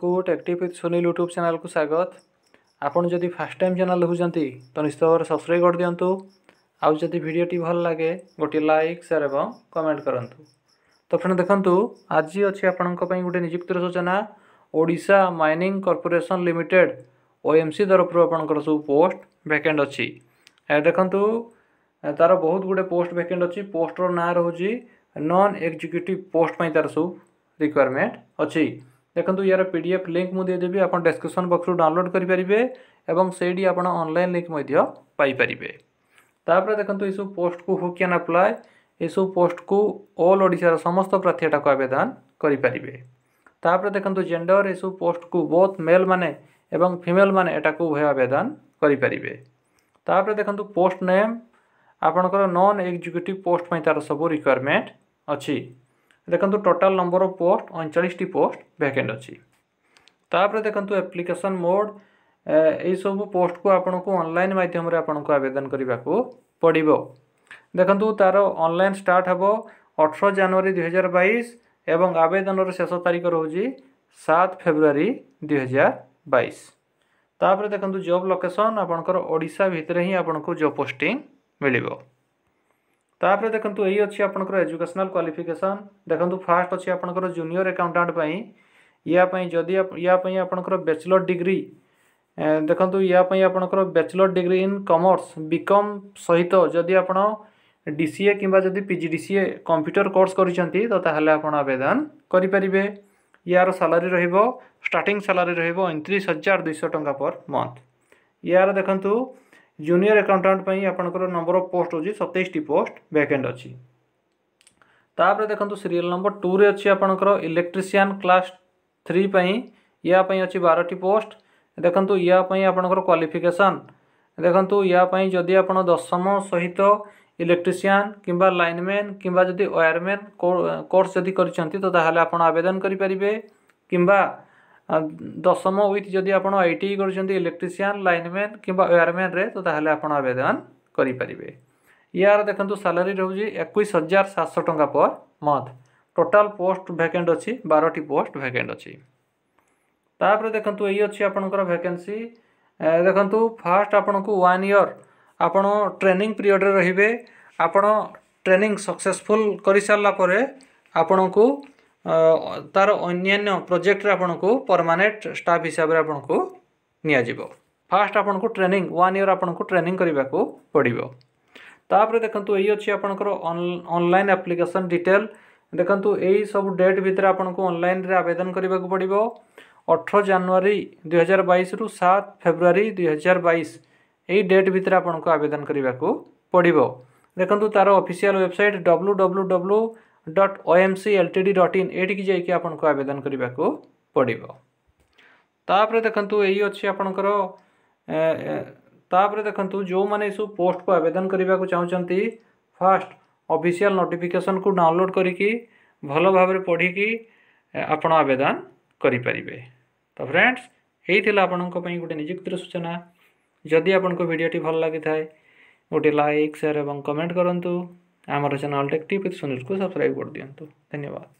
କୁ ଟେକ୍ଟିଭ୍ with Sunil YouTube ଚ୍ୟାନେଲ୍କୁ ସ୍ୱାଗତ ଆପଣ ଯଦି ଫାର୍ଷ୍ଟ ଟାଇମ୍ ଚ୍ୟାନେଲ୍ ଦେଖୁଛନ୍ତି ତ ନିଶ୍ଚିତ ଭାବରେ ସବସ୍କ୍ରାଇବ୍ କରିଦିଅନ୍ତୁ ଆଉ ଯଦି ଭିଡ଼ିଓଟି ଭଲ ଲାଗେ ଗୋଟିଏ ଲାଇକ୍ ସେୟାର୍ ଏବଂ କମେଣ୍ଟ କରନ୍ତୁ ତ ଫ୍ରେଣ୍ଡ୍ ଦେଖନ୍ତୁ ଆଜି ଅଛି ଆପଣଙ୍କ ପାଇଁ ଗୋଟେ ନିଯୁକ୍ତିର ସୂଚନା Odisha mining corporation limited O M C ତରଫରୁ ଆପଣଙ୍କର ସବୁ ପୋଷ୍ଟ ଭ୍ୟାକେଣ୍ଟ ଅଛି ଦେଖନ୍ତୁ ତା'ର ବହୁତ ଗୁଡ଼ିଏ ପୋଷ୍ଟ ଭ୍ୟାକେଣ୍ଟ ଅଛି ପୋଷ୍ଟର ନାଁ ରହୁଛି ନନ୍ ଏକ୍ଜିକ୍ୟୁଟିଭ୍ ପୋଷ୍ଟ ପାଇଁ ତା'ର ସବୁ ରିକ୍ୱାରମେଣ୍ଟ ଅଛି ଦେଖନ୍ତୁ ୟାର ପି ଡି ଏଫ୍ ଲିଙ୍କ୍ ମୁଁ ଦେଇଦେବି ଆପଣ ଡେସ୍କ୍ରିପସନ୍ ବକ୍ସରୁ ଡାଉନଲୋଡ଼୍ କରିପାରିବେ ଏବଂ ସେଇଠି ଆପଣ ଅନଲାଇନ୍ ଲିଙ୍କ୍ ମଧ୍ୟ ପାଇପାରିବେ ତାପରେ ଦେଖନ୍ତୁ ଏସବୁ ପୋଷ୍ଟକୁ ହୁ କ୍ୟାନ୍ ଆପ୍ଲାଏ ଏସବୁ ପୋଷ୍ଟକୁ ଅଲ୍ ଓଡ଼ିଶାର ସମସ୍ତ ପ୍ରାର୍ଥୀ ଏଟାକୁ ଆବେଦନ କରିପାରିବେ ତାପରେ ଦେଖନ୍ତୁ ଜେଣ୍ଡର ଏସବୁ ପୋଷ୍ଟକୁ ବୋଥ୍ ମେଲ୍ମାନେ ଏବଂ ଫିମେଲ୍ମାନେ ଏଟାକୁ ଉଭୟ ଆବେଦନ କରିପାରିବେ ତାପରେ ଦେଖନ୍ତୁ ପୋଷ୍ଟ ନେମ୍ ଆପଣଙ୍କର ନନ୍ ଏକ୍ଜିକ୍ୟୁଟିଭ୍ ପୋଷ୍ଟ ପାଇଁ ତା'ର ସବୁ ରିକ୍ୱାରମେଣ୍ଟ ଅଛି দেখুন টোটাল নম্বর অফ পোস্ট অনচাশটি পোস্ট ভ্যাকেন্ট অছি তাপরে দেখুন আপ্লিকেসন মোড এইসব পোস্টক আপনার অনলাইন মাধ্যমে আপনার আবেদন করা পড়ব দেখুন তার অনলাইন স্টার্ট হব অঠর জানুয়ারি দুই হাজার বাইশ এবং আবেদনের শেষ তারিখ রয়েছে সাত ফেব্রুয়ারি দুই হাজার বাইশ তাপরে দেখুন জব লোকেসন আপনার ওড়শা ভিতরে হি আপনার জব পোস্টিং মিলব ତାପରେ ଦେଖନ୍ତୁ ଏଇ ଅଛି ଆପଣଙ୍କର ଏଜୁକେସନାଲ୍ କ୍ୱାଲିଫିକେସନ୍ ଦେଖନ୍ତୁ ଫାର୍ଷ୍ଟ ଅଛି ଆପଣଙ୍କର ଜୁନିୟର ଆକାଉଣ୍ଟାଣ୍ଟ ପାଇଁ ୟା ପାଇଁ ଯଦି ୟା ପାଇଁ ଆପଣଙ୍କର ବ୍ୟାଚଲର୍ ଡିଗ୍ରୀ ଦେଖନ୍ତୁ ୟା ପାଇଁ ଆପଣଙ୍କର bachelor degree in commerce B Com ସହିତ ଯଦି ଆପଣ ଡି ସି ଏ କିମ୍ବା ଯଦି P G D C A computer course କରିଛନ୍ତି ତ ତାହେଲେ ଆପଣ ଆବେଦନ କରିପାରିବେ ୟାର ସାଲାରୀ ରହିବ ଷ୍ଟାର୍ଟିଂ ସାଲାରୀ ରହିବ ଅଣତିରିଶ ହଜାର ଦୁଇଶହ ଟଙ୍କା ପର୍ ମନ୍ଥ ୟାର ଦେଖନ୍ତୁ ଜୁନିୟର ଆକାଉଣ୍ଟାଣ୍ଟ ପାଇଁ ଆପଣଙ୍କର ନମ୍ବର ଅଫ୍ ପୋଷ୍ଟ ହେଉଛି ସତେଇଶଟି ପୋଷ୍ଟ ଭ୍ୟାକେଣ୍ଟ ଅଛି ତାପରେ ଦେଖନ୍ତୁ ସିରିଏଲ୍ ନମ୍ବର ଟୁରେ ଅଛି ଆପଣଙ୍କର ଇଲେକ୍ଟ୍ରିସିଆନ୍ କ୍ଲାସ୍ ଥ୍ରୀ ପାଇଁ ୟା ପାଇଁ ଅଛି ବାରଟି ପୋଷ୍ଟ ଦେଖନ୍ତୁ ୟା ପାଇଁ ଆପଣଙ୍କର କ୍ୱାଲିଫିକେସନ୍ ଦେଖନ୍ତୁ ୟା ପାଇଁ ଯଦି ଆପଣ ଦଶମ ସହିତ ଇଲେକ୍ଟ୍ରିସିଆନ୍ କିମ୍ବା ଲାଇନମ୍ୟାନ୍ କିମ୍ବା ଯଦି ୱାୟାରମ୍ୟାନ୍ କୋର୍ସ ଯଦି କରିଛନ୍ତି ତ ତାହେଲେ ଆପଣ ଆବେଦନ କରିପାରିବେ କିମ୍ବା দশম উইথ যদি আপনার আইটিআই করছেন ইলেকট্রিসিয়ান লাইনম্যান কিংবা ওয়ারম্যান্রে তো তাহলে আপনার আবেদন করে পারে ইয়ার দেখুন স্যালারি রয়েছে একুশ হাজার সাতশো টাকা পর মন্থ টোটাল পোস্ট ভ্যাকেন্ট অছি বারোটি পোস্ট ভ্যাকেন্ট অছি তাপরে দেখুন এই অছি আপনার ভ্যাকেন্সি দেখুন ফার্স্ট আপনার ওয়ান ইয়র ଆପଣ ଟ୍ରେନିଂ e ପିରିୟଡ଼ରେ ER ରହିବେ ଆପଣ ଟ୍ରେନିଂ ସକ୍ସେସଫୁଲ୍ କରିସାରିଲା ପରେ ଆପଣଙ୍କୁ ତାର ଅନ୍ୟାନ୍ୟ ପ୍ରୋଜେକ୍ଟରେ ଆପଣଙ୍କୁ ପରମାନେଣ୍ଟ ଷ୍ଟାଫ୍ ହିସାବରେ ଆପଣଙ୍କୁ ନିଆଯିବ ଫାଷ୍ଟ ଆପଣଙ୍କୁ ଟ୍ରେନିଂ ୱାନ୍ ଇୟର୍ ଆପଣଙ୍କୁ ଟ୍ରେନିଂ କରିବାକୁ ପଡ଼ିବ ତାପରେ ଦେଖନ୍ତୁ ଏଇ ଅଛି ଆପଣଙ୍କର ଅନଲାଇନ୍ ଆପ୍ଲିକେସନ୍ ଡିଟେଲ୍ ଦେଖନ୍ତୁ ଏଇ ସବୁ ଡେଟ୍ ଭିତରେ ଆପଣଙ୍କୁ ଅନଲାଇନ୍ରେ ଆବେଦନ କରିବାକୁ ପଡ଼ିବ ଅଠର ଜାନୁଆରୀ ଦୁଇହଜାର ବାଇଶରୁ ସାତ ଫେବୃଆରୀ ଦୁଇହଜାର ବାଇଶ ଏଇ ଡେଟ୍ ଭିତରେ ଆପଣଙ୍କୁ ଆବେଦନ କରିବାକୁ ପଡ଼ିବ ଦେଖନ୍ତୁ ତାର official website W W W dot O M C L T dot in एटिक जाकि आवेदन करने को पड़ोतापुर देखु यही अच्छी आपणकर देखूँ जो मैंने सब पोस्ट को आवेदन करने को चाहते फास्ट अफिशियाल नोटिफिकेसन को डाउनलोड करी भल भाव की आप आवेदन करें तो फ्रेंड्स यही आप गोटे निजुक्ति सूचना जदि आपन को भिडटे भल लगी गोटे लाइक सेयार और कमेंट करूँ आम चैनल टेक टिप सुनील को सब्सक्राइब कर दियंतु तो धन्यवाद